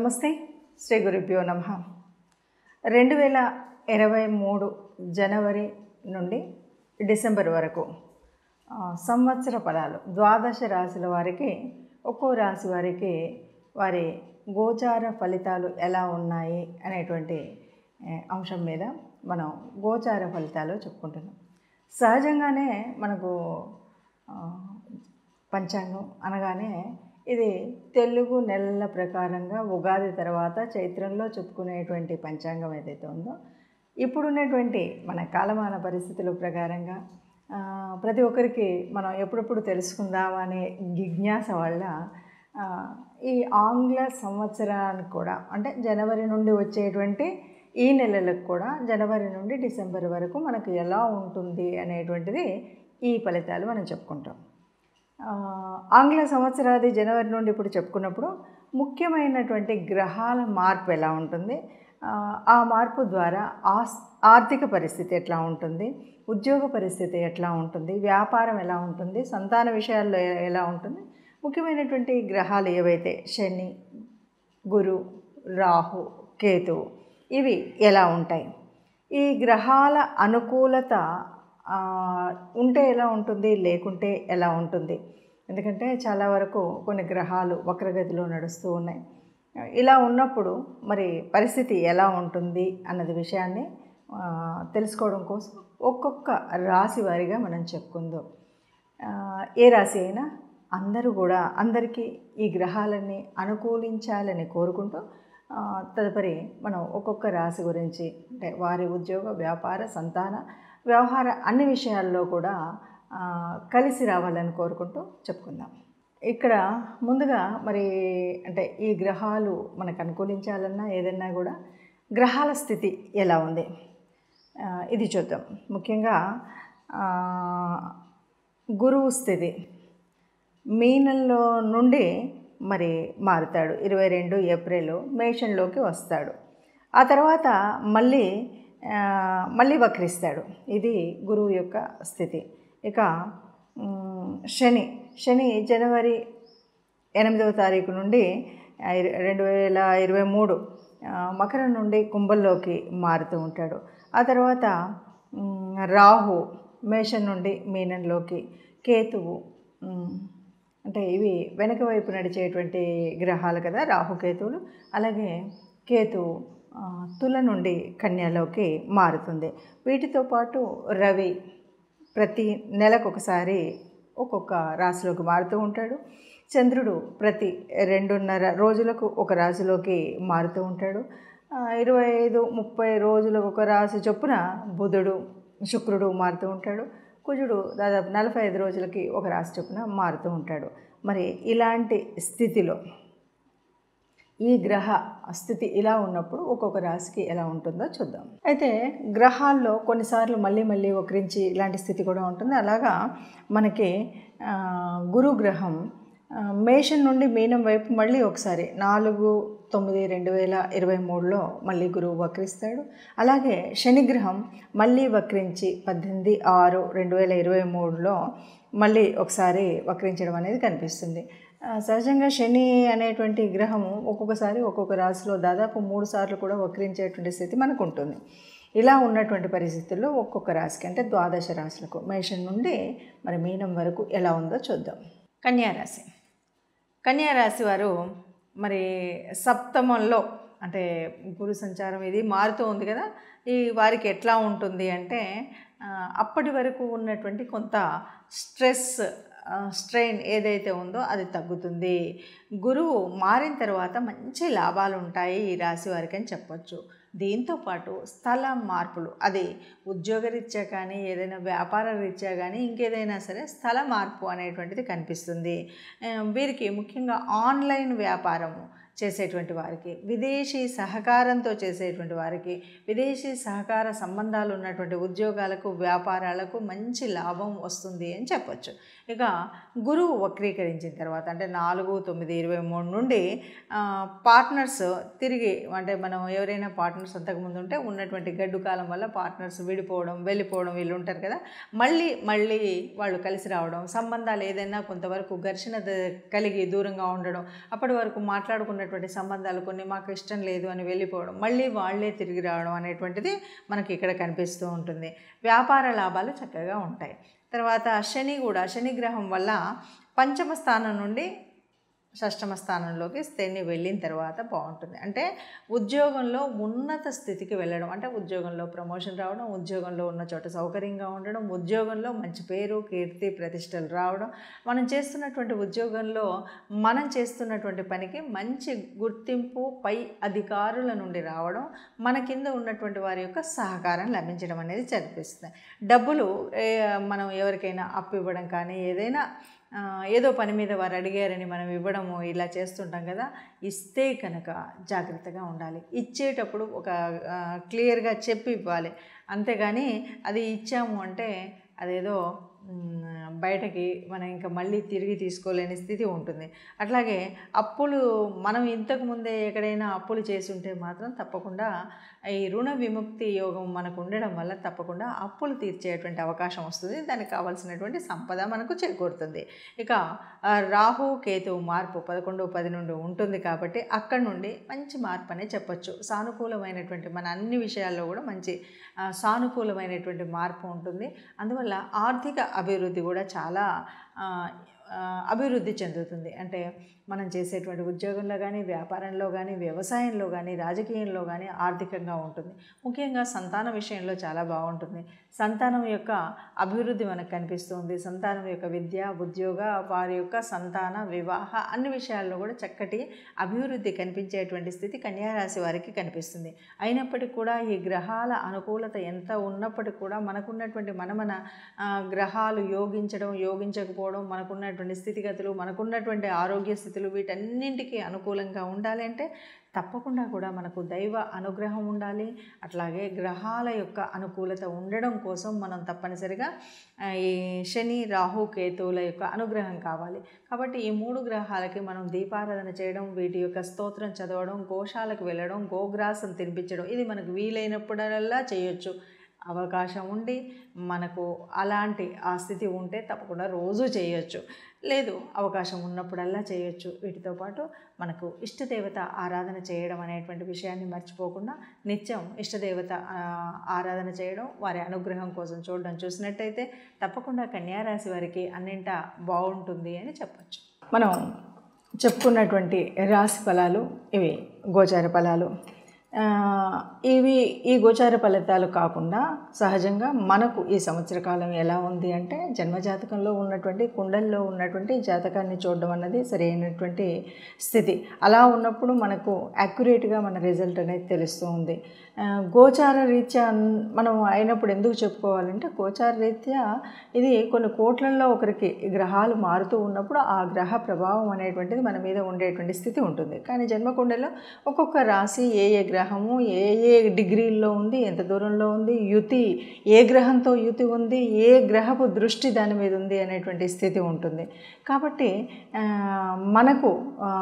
నమస్తే శ్రీ గురుభ్యో నమ రెండు వేల ఇరవై మూడు జనవరి నుండి డిసెంబర్ వరకు సంవత్సర ఫలాలు ద్వాదశ రాశుల వారికి ఒక్కో రాశి వారికి వారి గోచార ఫలితాలు ఎలా ఉన్నాయి అనేటువంటి అంశం మీద మనం గోచార ఫలితాలు చెప్పుకుంటున్నాం సహజంగానే మనకు పంచాంగం అనగానే ఇది తెలుగు నెలల ప్రకారంగా ఉగాది తర్వాత చైత్రంలో చెప్పుకునేటువంటి పంచాంగం ఏదైతే ఉందో ఇప్పుడున్నటువంటి మన కాలమాన పరిస్థితుల ప్రకారంగా ప్రతి ఒక్కరికి మనం ఎప్పుడెప్పుడు తెలుసుకుందామా అనే జిజ్ఞాస వల్ల ఈ ఆంగ్ల సంవత్సరానికి కూడా అంటే జనవరి నుండి వచ్చేటువంటి ఈ నెలలకు కూడా జనవరి నుండి డిసెంబర్ వరకు మనకు ఎలా ఉంటుంది అనేటువంటిది ఈ ఫలితాలు మనం చెప్పుకుంటాం ఆంగ్ల సంవత్సరాది జనవరి నుండి ఇప్పుడు చెప్పుకున్నప్పుడు ముఖ్యమైనటువంటి గ్రహాల మార్పు ఎలా ఉంటుంది ఆ మార్పు ద్వారా ఆస్ ఆర్థిక పరిస్థితి ఎట్లా ఉంటుంది ఉద్యోగ పరిస్థితి ఎట్లా ఉంటుంది వ్యాపారం ఎలా ఉంటుంది సంతాన విషయాల్లో ఎలా ఉంటుంది ముఖ్యమైనటువంటి గ్రహాలు ఏవైతే శని గురు రాహు కేతు ఇవి ఎలా ఉంటాయి ఈ గ్రహాల అనుకూలత ఉంటే ఎలా ఉంటుంది లేకుంటే ఎలా ఉంటుంది ఎందుకంటే చాలా వరకు కొన్ని గ్రహాలు వక్రగతిలో నడుస్తూ ఉన్నాయి ఇలా ఉన్నప్పుడు మరి పరిస్థితి ఎలా ఉంటుంది అన్నది విషయాన్ని తెలుసుకోవడం కోసం ఒక్కొక్క రాశి వారిగా మనం చెప్పుకుందాం ఏ రాశి అయినా అందరూ కూడా అందరికీ ఈ గ్రహాలన్నీ అనుకూలించాలని కోరుకుంటూ తదుపరి మనం ఒక్కొక్క రాశి గురించి అంటే వారి ఉద్యోగ వ్యాపార సంతాన వ్యవహార అన్ని విషయాల్లో కూడా కలిసి రావాలని కోరుకుంటూ చెప్పుకుందాం ఇక్కడ ముందుగా మరి అంటే ఈ గ్రహాలు మనకు అనుకూలించాలన్నా ఏదన్నా కూడా గ్రహాల స్థితి ఎలా ఉంది ఇది చూద్దాం ముఖ్యంగా గురువు స్థితి మీనంలో నుండి మరి మారుతాడు ఇరవై రెండు ఏప్రిల్ మేషంలోకి వస్తాడు ఆ తర్వాత మళ్ళీ మళ్ళీ వక్రిస్తాడు ఇది గురువు యొక్క స్థితి ఇక శని శని జనవరి ఎనిమిదవ తారీఖు నుండి రెండు వేల ఇరవై మూడు మకరం నుండి కుంభంలోకి మారుతూ ఉంటాడు ఆ తర్వాత రాహు మేషం నుండి మీనంలోకి కేతువు అంటే ఇవి వెనక వైపు నడిచేటువంటి గ్రహాలు కదా రాహుకేతువులు అలాగే కేతువు తుల నుండి కన్యలోకి మారుతుంది వీటితో పాటు రవి ప్రతి నెలకు ఒకసారి ఒక్కొక్క రాశిలోకి మారుతూ ఉంటాడు చంద్రుడు ప్రతి రెండున్నర రోజులకు ఒక రాశిలోకి మారుతూ ఉంటాడు ఇరవై ఐదు ముప్పై రోజులకు ఒక రాశి చొప్పున బుధుడు శుక్రుడు మారుతూ ఉంటాడు కుజుడు దాదాపు నలభై ఐదు రోజులకి ఒక రాశి చొప్పున మారుతూ ఉంటాడు మరి ఇలాంటి స్థితిలో ఈ గ్రహ స్థితి ఇలా ఉన్నప్పుడు ఒక్కొక్క రాశికి ఎలా ఉంటుందో చూద్దాం అయితే గ్రహాల్లో కొన్నిసార్లు మళ్ళీ మళ్ళీ ఒకరించి ఇలాంటి స్థితి కూడా ఉంటుంది అలాగా మనకి గురుగ్రహం మేషం నుండి మీనం వైపు మళ్ళీ ఒకసారి నాలుగు తొమ్మిది రెండు వేల ఇరవై మూడులో మళ్ళీ గురువు వక్రిస్తాడు అలాగే శనిగ్రహం మళ్ళీ వక్రించి పద్దెనిమిది ఆరు రెండు వేల ఇరవై మూడులో మళ్ళీ ఒకసారి వక్రించడం అనేది కనిపిస్తుంది సహజంగా శని అనేటువంటి గ్రహము ఒక్కొక్కసారి ఒక్కొక్క రాశిలో దాదాపు మూడు సార్లు కూడా వక్రించేటువంటి స్థితి మనకు ఉంటుంది ఇలా ఉన్నటువంటి పరిస్థితుల్లో ఒక్కొక్క రాశికి అంటే ద్వాదశ రాశులకు మేషం నుండి మరి మీనం వరకు ఎలా ఉందో చూద్దాం కన్యారాశి కన్యారాశి వారు మరి సప్తమంలో అంటే గురు సంచారం ఇది మారుతూ ఉంది కదా ఈ వారికి ఎట్లా ఉంటుంది అంటే అప్పటి వరకు ఉన్నటువంటి కొంత స్ట్రెస్ స్ట్రెయిన్ ఏదైతే ఉందో అది తగ్గుతుంది గురువు మారిన తర్వాత మంచి లాభాలు ఉంటాయి ఈ రాశి వారికి అని చెప్పచ్చు దీంతోపాటు స్థల మార్పులు అది ఉద్యోగరీత్యా కానీ ఏదైనా వ్యాపార రీత్యా కానీ ఇంకేదైనా సరే స్థల మార్పు అనేటువంటిది కనిపిస్తుంది వీరికి ముఖ్యంగా ఆన్లైన్ వ్యాపారము చేసేటువంటి వారికి విదేశీ సహకారంతో చేసేటువంటి వారికి విదేశీ సహకార సంబంధాలు ఉన్నటువంటి ఉద్యోగాలకు వ్యాపారాలకు మంచి లాభం వస్తుంది అని చెప్పొచ్చు ఇక గురువు వక్రీకరించిన తర్వాత అంటే నాలుగు తొమ్మిది ఇరవై మూడు నుండి పార్ట్నర్స్ తిరిగి అంటే మనం ఎవరైనా పార్ట్నర్స్ అంతకుముందు ఉంటే ఉన్నటువంటి గడ్డు కాలం వల్ల పార్ట్నర్స్ విడిపోవడం వెళ్ళిపోవడం వీళ్ళు ఉంటారు కదా మళ్ళీ మళ్ళీ వాళ్ళు కలిసి రావడం సంబంధాలు ఏదైనా కొంతవరకు ఘర్షణ కలిగి దూరంగా ఉండడం అప్పటి వరకు మాట్లాడుకున్న రకమైనటువంటి సంబంధాలు కొన్ని మాకు ఇష్టం లేదు అని వెళ్ళిపోవడం మళ్ళీ వాళ్లే తిరిగి రావడం అనేటువంటిది మనకి ఇక్కడ కనిపిస్తూ ఉంటుంది వ్యాపార లాభాలు చక్కగా ఉంటాయి తర్వాత శని కూడా శనిగ్రహం వల్ల పంచమ స్థానం నుండి షష్టమ స్థానంలోకి స్థిని వెళ్ళిన తర్వాత బాగుంటుంది అంటే ఉద్యోగంలో ఉన్నత స్థితికి వెళ్ళడం అంటే ఉద్యోగంలో ప్రమోషన్ రావడం ఉద్యోగంలో ఉన్న చోట సౌకర్యంగా ఉండడం ఉద్యోగంలో మంచి పేరు కీర్తి ప్రతిష్టలు రావడం మనం చేస్తున్నటువంటి ఉద్యోగంలో మనం చేస్తున్నటువంటి పనికి మంచి గుర్తింపు పై అధికారుల నుండి రావడం మన కింద ఉన్నటువంటి వారి యొక్క సహకారం లభించడం అనేది జరిపిస్తుంది డబ్బులు మనం ఎవరికైనా అప్పు ఇవ్వడం కానీ ఏదైనా ఏదో పని మీద వారు అడిగారని మనం ఇవ్వడము ఇలా చేస్తుంటాం కదా ఇస్తే కనుక జాగ్రత్తగా ఉండాలి ఇచ్చేటప్పుడు ఒక క్లియర్గా చెప్పి ఇవ్వాలి అంతేగాని అది ఇచ్చాము అంటే అదేదో బయటకి మనం ఇంకా మళ్ళీ తిరిగి తీసుకోలేని స్థితి ఉంటుంది అట్లాగే అప్పులు మనం ఇంతకుముందే ఎక్కడైనా అప్పులు చేసుంటే మాత్రం తప్పకుండా ఈ రుణ విముక్తి యోగం మనకు ఉండడం వల్ల తప్పకుండా అప్పులు తీర్చేటువంటి అవకాశం వస్తుంది దానికి కావాల్సినటువంటి సంపద మనకు చేకూరుతుంది ఇక రాహు కేతు మార్పు పదకొండు పది నుండి ఉంటుంది కాబట్టి అక్కడ నుండి మంచి మార్పు అనే చెప్పచ్చు సానుకూలమైనటువంటి మన అన్ని విషయాల్లో కూడా మంచి సానుకూలమైనటువంటి మార్పు ఉంటుంది అందువల్ల ఆర్థిక అభివృద్ధి కూడా చాలా అభివృద్ధి చెందుతుంది అంటే మనం చేసేటువంటి ఉద్యోగంలో కానీ వ్యాపారంలో కానీ వ్యవసాయంలో కానీ రాజకీయంలో కానీ ఆర్థికంగా ఉంటుంది ముఖ్యంగా సంతానం విషయంలో చాలా బాగుంటుంది సంతానం యొక్క అభివృద్ధి మనకు కనిపిస్తుంది సంతానం యొక్క విద్య ఉద్యోగ వారి యొక్క సంతాన వివాహ అన్ని విషయాల్లో కూడా చక్కటి అభివృద్ధి కనిపించేటువంటి స్థితి కన్యారాశి వారికి కనిపిస్తుంది అయినప్పటికీ కూడా ఈ గ్రహాల అనుకూలత ఎంత ఉన్నప్పటికీ కూడా మనకున్నటువంటి మన మన గ్రహాలు యోగించడం యోగించకపోవడం మనకున్నటువంటి స్థితిగతులు మనకున్నటువంటి ఆరోగ్య స్థితి పరిస్థితులు వీటన్నింటికి అనుకూలంగా ఉండాలంటే తప్పకుండా కూడా మనకు దైవ అనుగ్రహం ఉండాలి అట్లాగే గ్రహాల యొక్క అనుకూలత ఉండడం కోసం మనం తప్పనిసరిగా ఈ శని రాహు కేతువుల యొక్క అనుగ్రహం కావాలి కాబట్టి ఈ మూడు గ్రహాలకి మనం దీపారాధన చేయడం వీటి యొక్క స్తోత్రం చదవడం గోశాలకు వెళ్ళడం గోగ్రాసం తినిపించడం ఇది మనకు వీలైనప్పుడల్లా చేయొచ్చు అవకాశం ఉండి మనకు అలాంటి ఆ స్థితి ఉంటే తప్పకుండా రోజు చేయొచ్చు లేదు అవకాశం ఉన్నప్పుడల్లా చేయొచ్చు వీటితో పాటు మనకు ఇష్టదేవత ఆరాధన చేయడం అనేటువంటి విషయాన్ని మర్చిపోకుండా నిత్యం ఇష్టదేవత ఆరాధన చేయడం వారి అనుగ్రహం కోసం చూడడం చూసినట్టయితే తప్పకుండా కన్యారాశి వారికి అన్నింటా బాగుంటుంది అని చెప్పచ్చు మనం చెప్పుకున్నటువంటి రాశి ఫలాలు ఇవి గోచార ఫలాలు ఇవి ఈ గోచార ఫలితాలు కాకుండా సహజంగా మనకు ఈ సంవత్సర కాలం ఎలా ఉంది అంటే జన్మజాతకంలో ఉన్నటువంటి కుండల్లో ఉన్నటువంటి జాతకాన్ని చూడడం అన్నది సరైనటువంటి స్థితి అలా ఉన్నప్పుడు మనకు యాక్యురేట్గా మన రిజల్ట్ అనేది తెలుస్తూ ఉంది గోచార రీత్యా మనం అయినప్పుడు ఎందుకు చెప్పుకోవాలంటే గోచార రీత్యా ఇది కొన్ని కోట్లల్లో ఒకరికి గ్రహాలు మారుతూ ఉన్నప్పుడు ఆ గ్రహ ప్రభావం అనేటువంటిది మన మీద ఉండేటువంటి స్థితి ఉంటుంది కానీ జన్మకుండలో ఒక్కొక్క రాశి ఏ ఏ గ్రహ గ్రహము ఏ ఏ డిగ్రీల్లో ఉంది ఎంత దూరంలో ఉంది యుతి ఏ గ్రహంతో యుతి ఉంది ఏ గ్రహపు దృష్టి దాని మీద ఉంది అనేటువంటి స్థితి ఉంటుంది కాబట్టి మనకు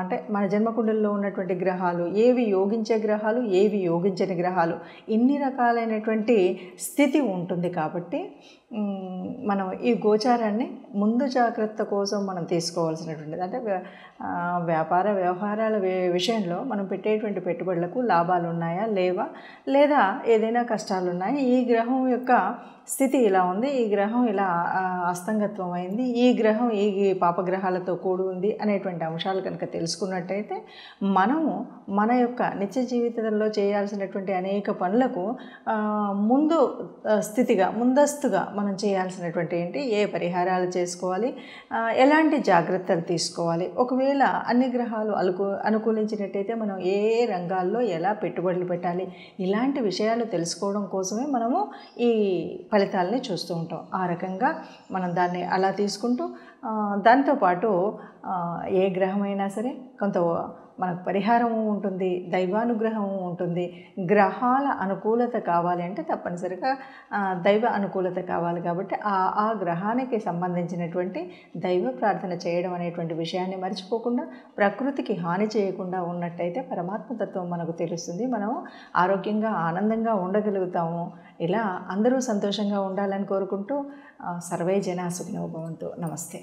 అంటే మన జన్మకుండల్లో ఉన్నటువంటి గ్రహాలు ఏవి యోగించే గ్రహాలు ఏవి యోగించని గ్రహాలు ఇన్ని రకాలైనటువంటి స్థితి ఉంటుంది కాబట్టి మనం ఈ గోచారాన్ని ముందు జాగ్రత్త కోసం మనం తీసుకోవాల్సినటువంటిది అంటే వ్యాపార వ్యవహారాల విషయంలో మనం పెట్టేటువంటి పెట్టుబడులకు లాభాలు ఉన్నాయా లేవా లేదా ఏదైనా కష్టాలు ఉన్నాయా ఈ గ్రహం యొక్క స్థితి ఇలా ఉంది ఈ గ్రహం ఇలా అస్తంగత్వం అయింది ఈ గ్రహం ఈ పాపగ్రహాలతో కూడి ఉంది అనేటువంటి అంశాలు కనుక తెలుసుకున్నట్టయితే మనము మన యొక్క నిత్య జీవితంలో చేయాల్సినటువంటి అనేక పనులకు ముందు స్థితిగా ముందస్తుగా మనం చేయాల్సినటువంటి ఏంటి ఏ పరిహారాలు చేసుకోవాలి ఎలాంటి జాగ్రత్తలు తీసుకోవాలి ఒకవేళ అన్ని గ్రహాలు అనుకూ అనుకూలించినట్టయితే మనం ఏ రంగాల్లో ఎలా పెట్టుబడులు పెట్టాలి ఇలాంటి విషయాలు తెలుసుకోవడం కోసమే మనము ఈ ఫలితాలని చూస్తూ ఉంటాం ఆ రకంగా మనం దాన్ని అలా తీసుకుంటూ దాంతోపాటు ఏ గ్రహమైనా సరే కొంత మనకు పరిహారం ఉంటుంది దైవానుగ్రహం ఉంటుంది గ్రహాల అనుకూలత కావాలి అంటే తప్పనిసరిగా దైవ అనుకూలత కావాలి కాబట్టి ఆ ఆ గ్రహానికి సంబంధించినటువంటి దైవ ప్రార్థన చేయడం అనేటువంటి విషయాన్ని మర్చిపోకుండా ప్రకృతికి హాని చేయకుండా ఉన్నట్టయితే పరమాత్మతత్వం మనకు తెలుస్తుంది మనం ఆరోగ్యంగా ఆనందంగా ఉండగలుగుతాము ఇలా అందరూ సంతోషంగా ఉండాలని కోరుకుంటూ సర్వే జనాసుఖినోభవంతో నమస్తే